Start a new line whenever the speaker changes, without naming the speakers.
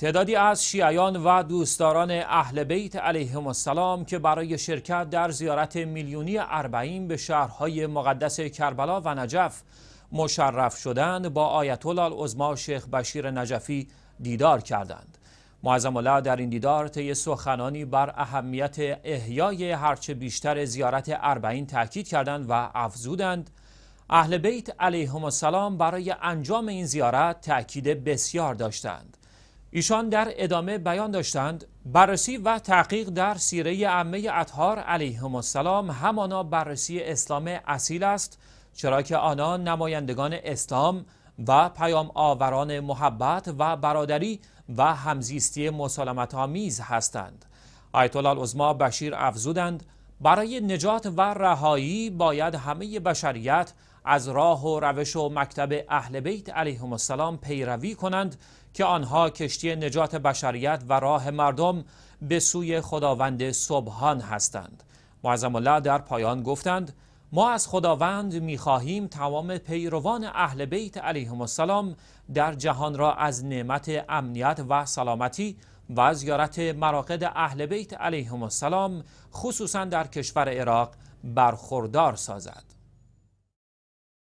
تعدادی از شیعیان و دوستداران اهل بیت علیهم السلام که برای شرکت در زیارت میلیونی اربعین به شهرهای مقدس کربلا و نجف مشرف شدند با آیت الله العظما شیخ بشیر نجفی دیدار کردند معظم الله در این دیدار طی سخنانی بر اهمیت احیای هرچه بیشتر زیارت اربعین تاکید کردند و افزودند اهل بیت علیهم السلام برای انجام این زیارت تاکید بسیار داشتند ایشان در ادامه بیان داشتند بررسی و تحقیق در سیره امه اطهار علیهم السلام همانا بررسی اسلام اصیل است چرا که آنان نمایندگان اسلام و پیام آوران محبت و برادری و همزیستی مسالمت آمیز هستند آیت الله بشیر افزودند برای نجات و رهایی باید همه بشریت از راه و روش و مکتب اهل بیت علیهم السلام پیروی کنند که آنها کشتی نجات بشریت و راه مردم به سوی خداوند سبحان هستند معظم الله در پایان گفتند ما از خداوند میخواهیم تمام پیروان اهل بیت علیهم السلام در جهان را از نعمت امنیت و سلامتی و زیارت مراقد اهل بیت علیهم السلام خصوصا در کشور عراق برخوردار سازد